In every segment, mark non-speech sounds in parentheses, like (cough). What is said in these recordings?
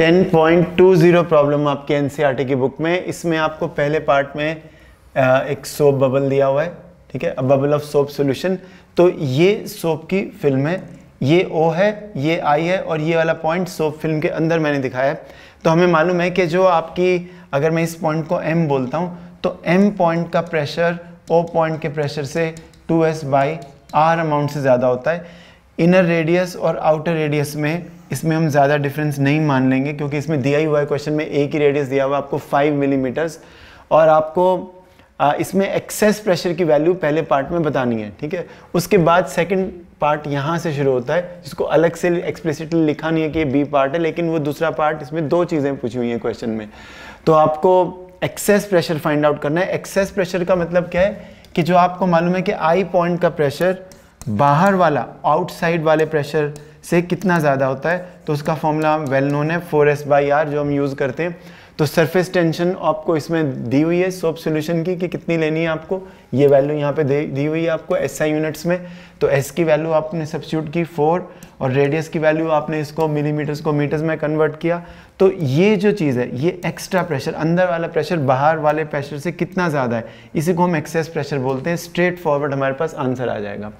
10.20 problem आपके N e की book में इसमें आपको पहले पार्ट में एक सोप बबल दिया हुआ है ठीक है बबल ऑफ सोप सॉल्यूशन तो ये सोप की फिल्म है ये ओ है ये आई है और ये वाला पॉइंट सोप फिल्म के अंदर मैंने दिखाया है तो हमें मालूम है कि जो आपकी अगर मैं इस पॉइंट को एम बोलता हूँ तो एम पॉइंट का प्रेशर ओ पॉइंट के प्रेशर से two S by R amount से ज़्यादा होता है इनर रेडियस और आउटर रेडियस में इसमें हम ज़्यादा डिफरेंस नहीं मान लेंगे क्योंकि इसमें दिया ही हुआ है क्वेश्चन में ए की रेडियस दिया हुआ आपको फाइव मिलीमीटर्स और आपको आ, इसमें एक्सेस प्रेशर की वैल्यू पहले पार्ट में बतानी है ठीक है उसके बाद सेकंड पार्ट यहाँ से शुरू होता है जिसको अलग से एक्सप्रेसिटली लिखा नहीं है कि ये बी पार्ट है लेकिन वो दूसरा पार्ट इसमें दो चीज़ें पूछी हुई हैं क्वेश्चन में तो आपको एक्सेस प्रेशर फाइंड आउट करना है एक्सेस प्रेशर का मतलब क्या है कि जो आपको मालूम है कि आई पॉइंट का प्रेशर बाहर वाला आउटसाइड वाले प्रेशर से कितना ज़्यादा होता है तो उसका फॉर्मूला वेल नोन है फोर एस बाई आर जो हम यूज़ करते हैं तो सरफेस टेंशन आपको इसमें दी हुई है सोप सोल्यूशन की कि कितनी लेनी है आपको ये वैल्यू यहाँ पे दी हुई है आपको एस आई यूनिट्स में तो एस की वैल्यू आपने सब्सिट्यूट की फोर और रेडियस की वैल्यू आपने इसको मिलीमीटर्स को मीटर्स में कन्वर्ट किया तो ये जो चीज़ है ये एक्स्ट्रा प्रेशर अंदर वाला प्रेशर बाहर वाले प्रेशर से कितना ज़्यादा है इसी को हम एक्सेस प्रेशर बोलते हैं स्ट्रेट फॉरवर्ड हमारे पास आंसर आ जाएगा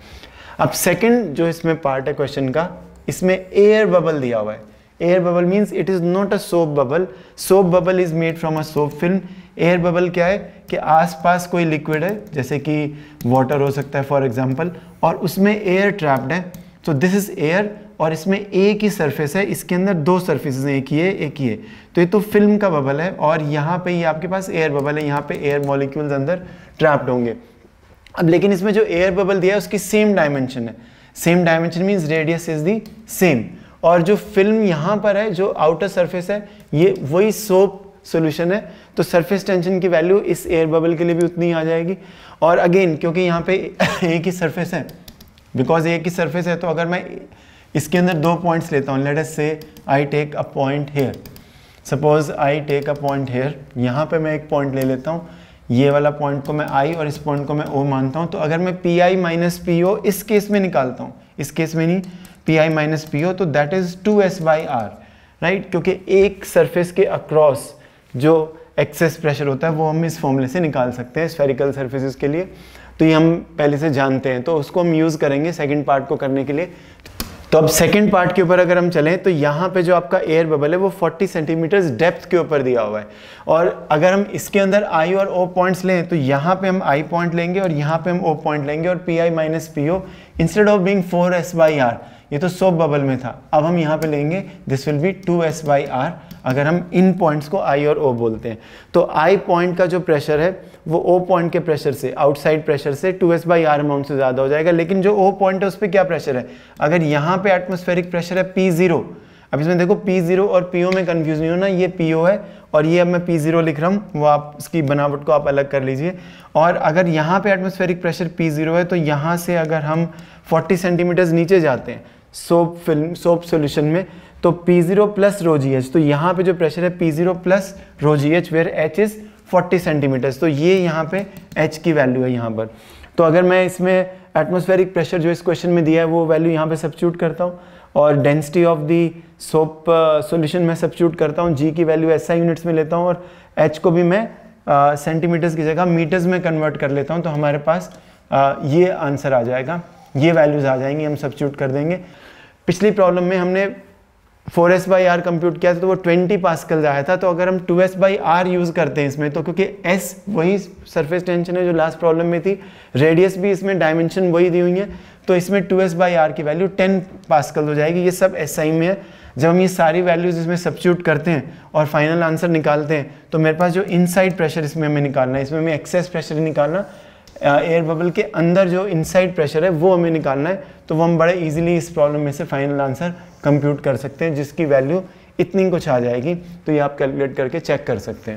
अब सेकेंड जो इसमें पार्ट है क्वेश्चन का इसमें एयर बबल दिया हुआ है air bubble means it is not a soap bubble soap bubble is made from a soap film air bubble क्या है कि आसपास कोई लिक्विड है जैसे कि वाटर हो सकता है फॉर एग्जांपल और उसमें एयर ट्रैप्ड है तो दिस इज़ एयर और इसमें एक ही सरफेस है इसके अंदर दो सर्फेस हैं एक ही है एक ही है तो ये तो फिल्म का बबल है और यहाँ पे ये आपके पास एयर बबल है यहाँ पे एयर मॉलिक्यूल्स अंदर ट्रैप्ड होंगे अब लेकिन इसमें जो एयर बबल दिया है उसकी सेम डायमेंशन है same dimension means radius is the same और जो फिल्म यहाँ पर है जो आउटर सरफेस है ये वही सोप सोल्यूशन है तो सरफेस टेंशन की वैल्यू इस एयर बबल के लिए भी उतनी आ जाएगी और अगेन क्योंकि यहाँ पे (laughs) एक ही सरफेस है बिकॉज एक ही सरफेस है तो अगर मैं इसके अंदर दो पॉइंट्स लेता हूँ लेट एस से I take a point here suppose I take a point here यहाँ पे मैं एक पॉइंट ले लेता हूँ ये वाला पॉइंट को मैं आई और इस पॉइंट को मैं ओ मानता हूँ तो अगर मैं P I minus P O इस केस में निकालता हूँ इस केस में नहीं P I minus P O तो that is two S by R right क्योंकि एक सरफेस के अक्रॉस जो एक्सेस प्रेशर होता है वो हम इस फॉर्मूले से निकाल सकते हैं स्फेरिकल सर्फेसिस के लिए तो ये हम पहले से जानते हैं तो उसको हम यूज़ करेंगे सेकेंड पार्ट को करने के लिए तो अब सेकेंड पार्ट के ऊपर अगर हम चलें तो यहाँ पे जो आपका एयर बबल है वो 40 सेंटीमीटर्स डेप्थ के ऊपर दिया हुआ है और अगर हम इसके अंदर आई और ओ पॉइंट्स लें तो यहाँ पे हम आई पॉइंट लेंगे और यहाँ पे हम ओ पॉइंट लेंगे और P I minus P O instead of being four S by R ये तो सोप बबल में था अब हम यहाँ पे लेंगे this will be two S by R अगर हम इन पॉइंट्स को आई और ओ बोलते हैं तो आई पॉइंट का जो प्रेशर है वो ओ पॉइंट के प्रेशर से आउटसाइड प्रेशर से two S by R amount से ज़्यादा हो जाएगा लेकिन जो ओ पॉइंट है उस पर क्या प्रेशर है अगर यहाँ पे एटमोस्फेरिक प्रेशर है पी जीरो अब इसमें देखो पी जीरो और पी ओ में कन्फ्यूज नहीं होना ये पी ओ है और ये अब मैं पी जीरो लिख रहा हूँ वो आप इसकी बनावट को आप अलग कर लीजिए और अगर यहाँ पे एटमोस्फेरिक प्रेशर पी जीरो है तो यहाँ से अगर हम 40 सेंटीमीटर्स नीचे जाते हैं सोप फिल्म सोप सोल्यूशन में तो P zero plus rho G H तो यहाँ पे जो प्रेशर है P zero plus rho G H where H is forty centimetres तो ये यहाँ पे एच की वैल्यू है यहाँ पर तो अगर मैं इसमें एटमोस्फेरिक प्रेशर जो इस क्वेश्चन में दिया है वो वैल्यू यहाँ पे सब्सिट्यूट करता हूँ और density of the soap solution में सब्सिट्यूट करता हूँ जी की वैल्यू एस यूनिट्स में लेता हूँ और एच को भी मैं सेंटीमीटर्स uh, की जगह मीटर्स में कन्वर्ट कर लेता हूँ तो हमारे पास uh, ये आंसर आ जाएगा ये वैल्यूज़ आ जाएंगी हम सब्सिट्यूट कर देंगे पिछली प्रॉब्लम में हमने four S by R compute किया था तो वो ट्वेंटी पास्कल आया था तो अगर हम two S by R use करते हैं इसमें तो क्योंकि एस वही सरफेस टेंशन है जो लास्ट प्रॉब्लम में थी रेडियस भी इसमें डायमेंशन वही दी हुई है तो इसमें टू एस बाई आर की वैल्यू टेन पास्कल हो जाएगी ये सब एस आई में है जब हम ये सारी वैल्यूज़ इसमें सब्सिट्यूट करते हैं और फाइनल आंसर निकालते हैं तो मेरे पास जो इनसाइड प्रेशर इसमें हमें निकालना है इसमें हमें एक्सेस प्रेशर निकालना एयर बबल के अंदर जो इनसाइड प्रेशर है वो हमें निकालना है तो वो हम बड़े इजीली इस प्रॉब्लम में से फाइनल आंसर कंप्यूट कर सकते हैं जिसकी वैल्यू इतनी कुछ आ जाएगी तो ये आप कैलकुलेट करके चेक कर सकते हैं